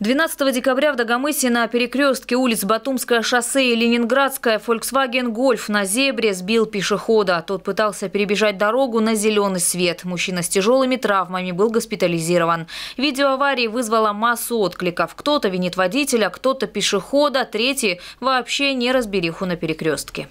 12 декабря в Дагомысе на перекрестке улиц Батумское шоссе и Ленинградская Volkswagen Golf на зебре сбил пешехода. Тот пытался перебежать дорогу на зеленый свет. Мужчина с тяжелыми травмами был госпитализирован. Видео аварии вызвало массу откликов. Кто-то винит водителя, кто-то пешехода, третий вообще не разбериху на перекрестке.